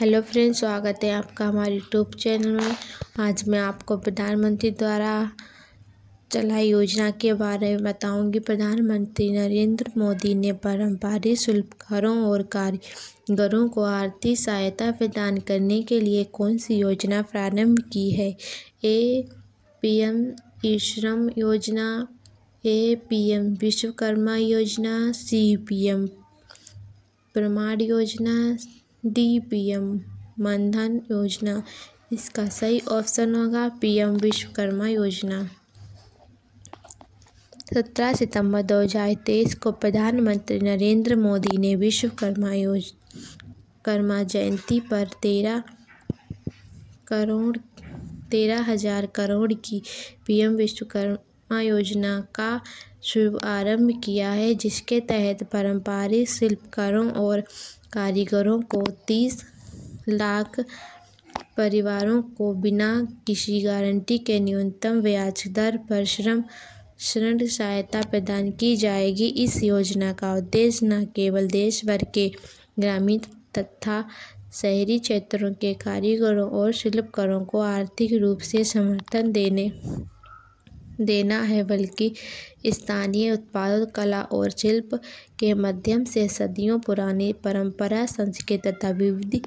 hello friend स्वागत है आपका हमारे यूट्यूब चैनल में आज मैं आपको प्रधानमंत्री द्वारा चलाई योजना के बारे में बताऊंगी प्रधानमंत्री नरेंद्र मोदी ने पारंपरिक शिल्पकारों और कारीगरों को आर्थिक सहायता प्रदान करने के लिए कौन सी योजना प्रारंभ की है ए पीएम श्रम योजना ए पीएम विश्वकर्मा योजना सी एम प्रमाण योजना डी पी एम मानधन योजना इसका सही ऑप्शन होगा पीएम विश्वकर्मा योजना सत्रह सितंबर दो हजार तेईस को प्रधानमंत्री नरेंद्र मोदी ने विश्वकर्मा योज कर्मा जयंती पर तेरह करोड़ तेरह हजार करोड़ की पीएम विश्वकर्मा योजना का शुभारंभ किया है जिसके तहत पारंपरिक शिल्पकारों और कारीगरों को तीस लाख परिवारों को बिना किसी गारंटी के न्यूनतम ब्याज दर पर श्रम ऋण सहायता प्रदान की जाएगी इस योजना का उद्देश्य न केवल देश भर के ग्रामीण तथा शहरी क्षेत्रों के कारीगरों और शिल्पकारों को आर्थिक रूप से समर्थन देने देना है बल्कि स्थानीय उत्पाद कला और शिल्प के माध्यम से सदियों पुरानी परंपरा संस्कृति तथा विविध